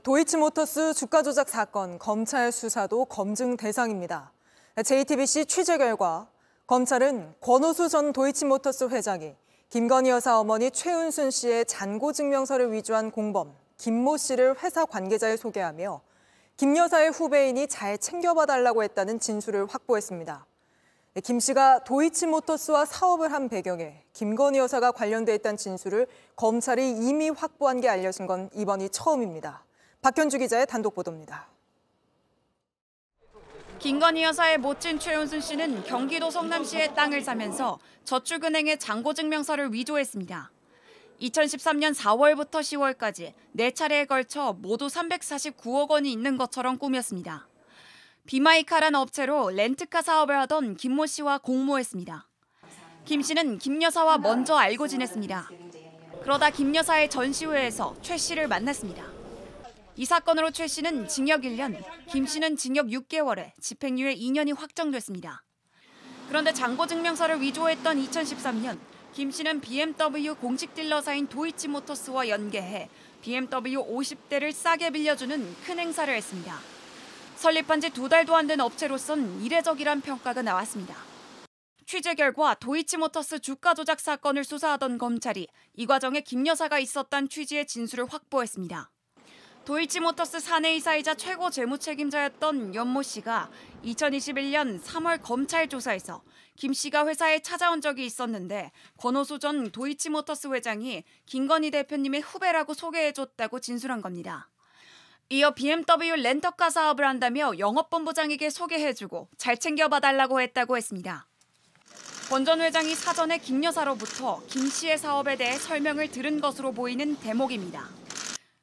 도이치모터스 주가 조작 사건 검찰 수사도 검증 대상입니다. JTBC 취재 결과 검찰은 권호수 전 도이치모터스 회장이 김건희 여사 어머니 최은순 씨의 잔고 증명서를 위조한 공범 김모 씨를 회사 관계자에 소개하며 김 여사의 후배인이 잘 챙겨봐달라고 했다는 진술을 확보했습니다. 김 씨가 도이치모터스와 사업을 한 배경에 김건희 여사가 관련돼 있다는 진술을 검찰이 이미 확보한 게 알려진 건 이번이 처음입니다. 박현주 기자의 단독 보도입니다. 김건희 여사의 모친 최윤순 씨는 경기도 성남시의 땅을 사면서 저축은행의 잔고증명서를 위조했습니다. 2013년 4월부터 10월까지 4차례에 걸쳐 모두 349억 원이 있는 것처럼 꾸몄습니다. 비마이카란 업체로 렌트카 사업을 하던 김모 씨와 공모했습니다. 김 씨는 김 여사와 먼저 알고 지냈습니다. 그러다 김 여사의 전시회에서 최 씨를 만났습니다. 이 사건으로 최 씨는 징역 1년, 김 씨는 징역 6개월에 집행유예 2년이 확정됐습니다. 그런데 장고증명서를 위조했던 2013년 김 씨는 BMW 공식 딜러사인 도이치모터스와 연계해 BMW 50대를 싸게 빌려주는 큰 행사를 했습니다. 설립한 지 두 달도 안 된 업체로선 이례적이란 평가가 나왔습니다. 취재 결과 도이치모터스 주가 조작 사건을 수사하던 검찰이 이 과정에 김 여사가 있었단 취지의 진술을 확보했습니다. 도이치모터스 사내이사이자 최고 재무 책임자였던 연모 씨가 2021년 3월 검찰 조사에서 김 씨가 회사에 찾아온 적이 있었는데 권호수 전 도이치모터스 회장이 김건희 대표님의 후배라고 소개해줬다고 진술한 겁니다. 이어 BMW 렌터카 사업을 한다며 영업본부장에게 소개해주고 잘 챙겨봐달라고 했다고 했습니다. 권 전 회장이 사전에 김 여사로부터 김 씨의 사업에 대해 설명을 들은 것으로 보이는 대목입니다.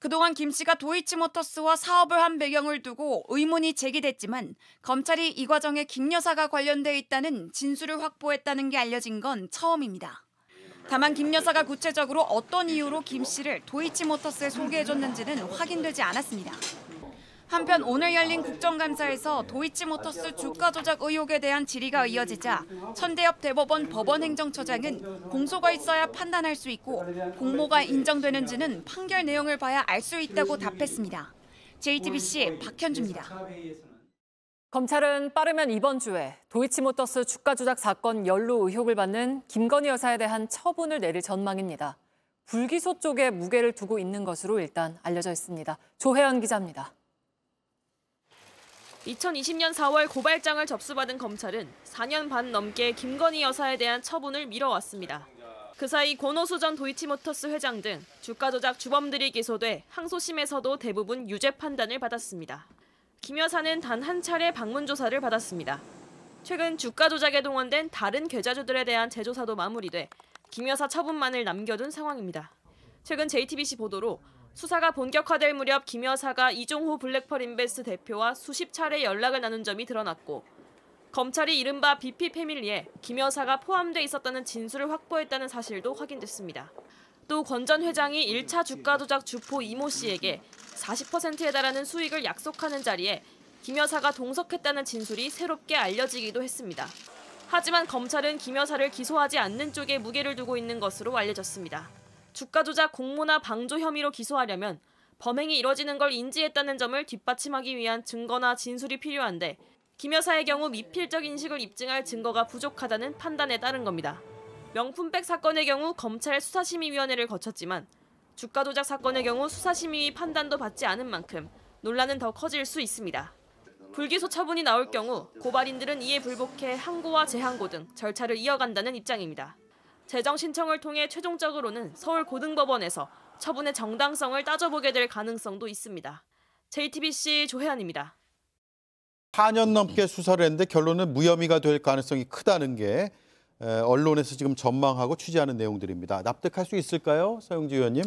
그동안 김 씨가 도이치모터스와 사업을 한 배경을 두고 의문이 제기됐지만 검찰이 이 과정에 김 여사가 관련돼 있다는 진술을 확보했다는 게 알려진 건 처음입니다. 다만 김 여사가 구체적으로 어떤 이유로 김 씨를 도이치모터스에 소개해줬는지는 확인되지 않았습니다. 한편 오늘 열린 국정감사에서 도이치모터스 주가 조작 의혹에 대한 질의가 이어지자 천대엽 대법원 법원 행정처장은 공소가 있어야 판단할 수 있고 공모가 인정되는지는 판결 내용을 봐야 알 수 있다고 답했습니다. JTBC 박현주입니다. 검찰은 빠르면 이번 주에 도이치모터스 주가 조작 사건 연루 의혹을 받는 김건희 여사에 대한 처분을 내릴 전망입니다. 불기소 쪽에 무게를 두고 있는 것으로 일단 알려져 있습니다. 조혜연 기자입니다. 2020년 4월 고발장을 접수받은 검찰은 4년 반 넘게 김건희 여사에 대한 처분을 미뤄왔습니다. 그 사이 권호수 전 도이치모터스 회장 등 주가 조작 주범들이 기소돼 항소심에서도 대부분 유죄 판단을 받았습니다. 김 여사는 단 한 차례 방문 조사를 받았습니다. 최근 주가 조작에 동원된 다른 계좌주들에 대한 재조사도 마무리돼 김 여사 처분만을 남겨둔 상황입니다. 최근 JTBC 보도로 수사가 본격화될 무렵 김 여사가 이종호 블랙펄 인베스 대표와 수십 차례 연락을 나눈 점이 드러났고 검찰이 이른바 BP 패밀리에 김 여사가 포함돼 있었다는 진술을 확보했다는 사실도 확인됐습니다. 또 권 전 회장이 1차 주가 조작 주포 이모 씨에게 40%에 달하는 수익을 약속하는 자리에 김 여사가 동석했다는 진술이 새롭게 알려지기도 했습니다. 하지만 검찰은 김 여사를 기소하지 않는 쪽에 무게를 두고 있는 것으로 알려졌습니다. 주가 조작 공모나 방조 혐의로 기소하려면 범행이 이뤄지는 걸 인지했다는 점을 뒷받침하기 위한 증거나 진술이 필요한데 김 여사의 경우 미필적 인식을 입증할 증거가 부족하다는 판단에 따른 겁니다. 명품백 사건의 경우 검찰 수사심의위원회를 거쳤지만 주가 조작 사건의 경우 수사심의위 판단도 받지 않은 만큼 논란은 더 커질 수 있습니다. 불기소 처분이 나올 경우 고발인들은 이에 불복해 항고와 재항고 등 절차를 이어간다는 입장입니다. 재정 신청을 통해 최종적으로는 서울 고등법원에서 처분의 정당성을 따져보게 될 가능성도 있습니다. JTBC 조혜안입니다. 4년 넘게 수사를 했는데 결론은 무혐의가 될 가능성이 크다는 게 언론에서 지금 전망하고 취재하는 내용들입니다. 납득할 수 있을까요, 서영지 의원님?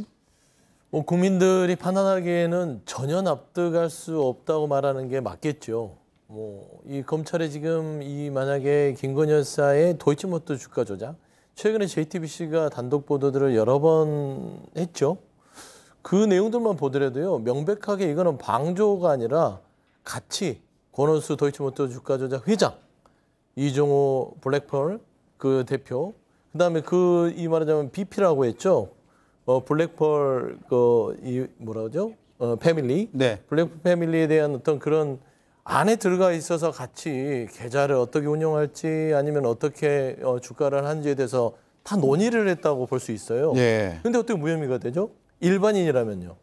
뭐 국민들이 판단하기에는 전혀 납득할 수 없다고 말하는 게 맞겠죠. 뭐이 검찰에 지금 이 만약에 김건희 여사의 도이치모터 주가 조작 최근에 JTBC가 단독 보도들을 여러 번 했죠. 그 내용들만 보더라도요. 명백하게 이거는 방조가 아니라 같이 권원수 도이치모터 주가 조작 회장, 이종호 블랙펄 그 대표, 그다음에 그 이 말하자면 BP라고 했죠. 어 블랙펄 그이 뭐라 그러죠? 어 패밀리. 네. 블랙펄 패밀리에 대한 어떤 그런 안에 들어가 있어서 같이 계좌를 어떻게 운영할지 아니면 어떻게 어, 주가를 하는지에 대해서 다 논의를 했다고 볼 수 있어요. 예. 근데 어떻게 무혐의가 되죠? 일반인이라면요.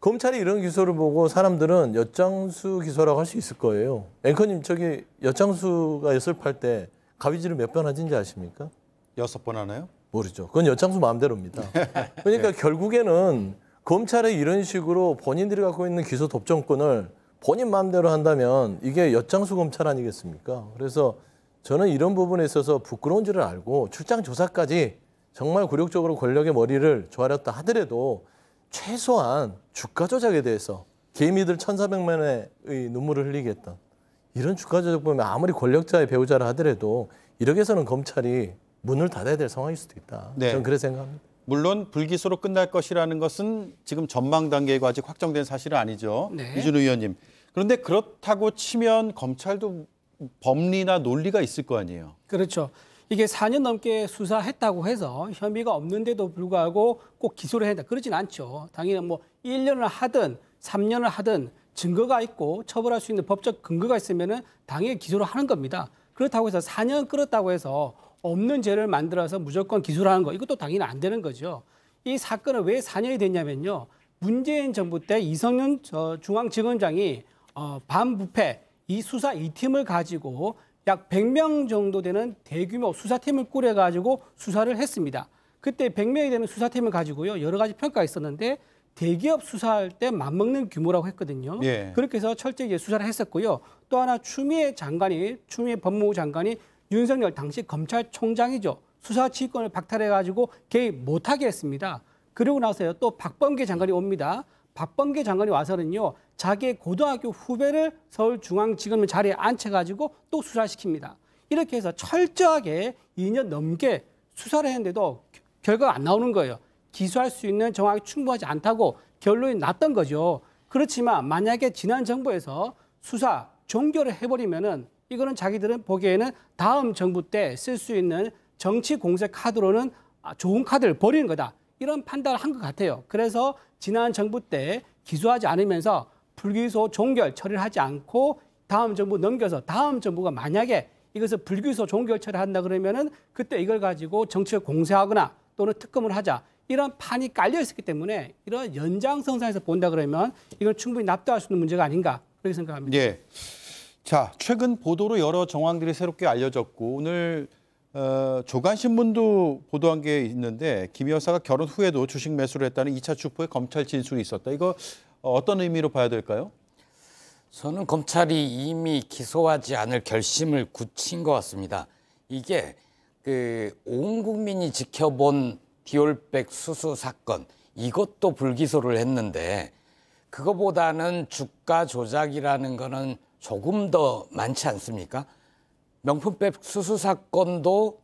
검찰이 이런 기소를 보고 사람들은 엿장수 기소라고 할 수 있을 거예요. 앵커님 저기 엿장수가 연습할 때 가위질을 몇 번 하는지 아십니까? 여섯 번 하나요? 모르죠. 그건 엿장수 마음대로입니다. 네. 그러니까 예. 결국에는 검찰의 이런 식으로 본인들이 갖고 있는 기소 독점권을 본인 마음대로 한다면 이게 엿장수 검찰 아니겠습니까? 그래서 저는 이런 부분에 있어서 부끄러운 줄을 알고 출장 조사까지 정말 굴욕적으로 권력의 머리를 조아렸다 하더라도 최소한 주가 조작에 대해서 개미들 1,400만의 눈물을 흘리겠던 이런 주가 조작 보면 아무리 권력자의 배우자라 하더라도 이렇게 해서는 검찰이 문을 닫아야 될 상황일 수도 있다. 네. 저는 그래 생각합니다. 물론 불기소로 끝날 것이라는 것은 지금 전망 단계에 아직 확정된 사실은 아니죠. 네. 이준우 의원님. 그런데 그렇다고 치면 검찰도 법리나 논리가 있을 거 아니에요. 그렇죠. 이게 4년 넘게 수사했다고 해서 혐의가 없는데도 불구하고 꼭 기소를 해야 된다. 그러진 않죠. 당연히 뭐 1년을 하든 3년을 하든 증거가 있고 처벌할 수 있는 법적 근거가 있으면은 당연히 기소를 하는 겁니다. 그렇다고 해서 4년 끌었다고 해서 없는 죄를 만들어서 무조건 기소를 하는 거 이것도 당연히 안 되는 거죠. 이 사건은 왜 4년이 됐냐면요. 문재인 정부 때 이성윤 중앙지검장이 어, 반부패 이 수사 이팀을 가지고 약 100명 정도 되는 대규모 수사팀을 꾸려가지고 수사를 했습니다. 그때 100명이 되는 수사팀을 가지고요. 여러 가지 평가가 있었는데 대기업 수사할 때 맞먹는 규모라고 했거든요. 예. 그렇게 해서 철저히 수사를 했었고요. 또 하나 추미애 장관이 추미애 법무부 장관이 윤석열 당시 검찰총장이죠. 수사 지휘권을 박탈해가지고 개입 못하게 했습니다. 그리고 나서요 또 박범계 장관이 옵니다. 박범계 장관이 와서는요 자기의 고등학교 후배를 서울중앙지검의 자리에 앉혀가지고 또 수사시킵니다. 이렇게 해서 철저하게 2년 넘게 수사를 했는데도 결과가 안 나오는 거예요. 기소할 수 있는 정황이 충분하지 않다고 결론이 났던 거죠. 그렇지만 만약에 지난 정부에서 수사 종결을 해버리면은 이거는 자기들은 보기에는 다음 정부 때 쓸 수 있는 정치 공세 카드로는 아, 좋은 카드를 버리는 거다. 이런 판단을 한 것 같아요. 그래서 지난 정부 때 기소하지 않으면서 불기소 종결 처리를 하지 않고 다음 정부 넘겨서 다음 정부가 만약에 이것을 불기소 종결 처리한다 그러면은 그때 이걸 가지고 정치적 공세하거나 또는 특검을 하자 이런 판이 깔려 있었기 때문에 이런 연장성상에서 본다 그러면 이건 충분히 납득할 수 있는 문제가 아닌가 그렇게 생각합니다. 예. 자 최근 보도로 여러 정황들이 새롭게 알려졌고 오늘 어, 조간신문도 보도한 게 있는데 김 여사가 결혼 후에도 주식 매수를 했다는 2차 주포의 검찰 진술이 있었다. 이거 어, 어떤 의미로 봐야 될까요? 저는 검찰이 이미 기소하지 않을 결심을 굳힌 것 같습니다. 이게 그 온 국민이 지켜본 디올백 수수 사건 이것도 불기소를 했는데 그거보다는 주가 조작이라는 거는 조금 더 많지 않습니까? 명품백 수수 사건도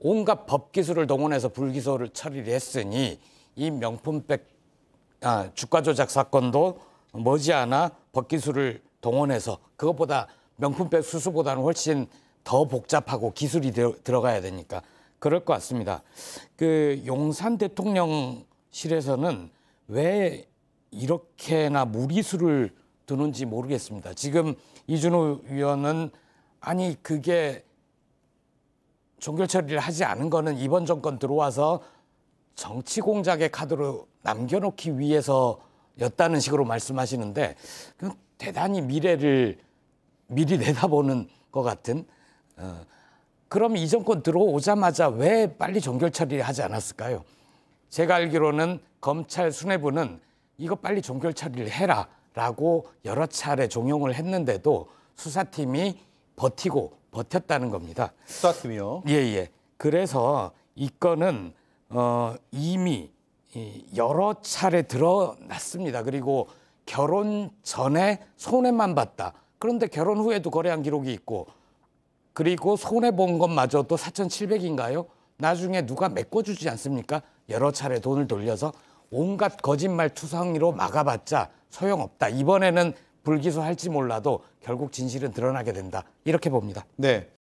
온갖 법 기술을 동원해서 불기소를 처리를 했으니 이 명품백 아, 주가 조작 사건도 머지않아 법기술을 동원해서 그것보다 명품백 수수보다는 훨씬 더 복잡하고 기술이 되, 들어가야 되니까 그럴 것 같습니다. 그 용산 대통령실에서는 왜 이렇게나 무리수를 두는지 모르겠습니다. 지금 이준호 위원은 아니 그게 종결 처리를 하지 않은 거는 이번 정권 들어와서 정치 공작의 카드로 남겨놓기 위해서였다는 식으로 말씀하시는데 그 대단히 미래를 미리 내다보는 것 같은 어, 그럼 이 정권 들어오자마자 왜 빨리 종결 처리하지 않았을까요? 제가 알기로는 검찰 수뇌부는 이거 빨리 종결 처리를 해라라고 여러 차례 종용을 했는데도 수사팀이 버티고 버텼다는 겁니다. 수사팀이요? 예예. 예. 그래서 이 건은 어, 이미 여러 차례 드러났습니다. 그리고 결혼 전에 손해만 봤다. 그런데 결혼 후에도 거래한 기록이 있고 그리고 손해 본 것마저도 4,700인가요? 나중에 누가 메꿔주지 않습니까? 여러 차례 돈을 돌려서 온갖 거짓말 투성이로 막아봤자 소용없다. 이번에는 불기소할지 몰라도 결국 진실은 드러나게 된다. 이렇게 봅니다. 네.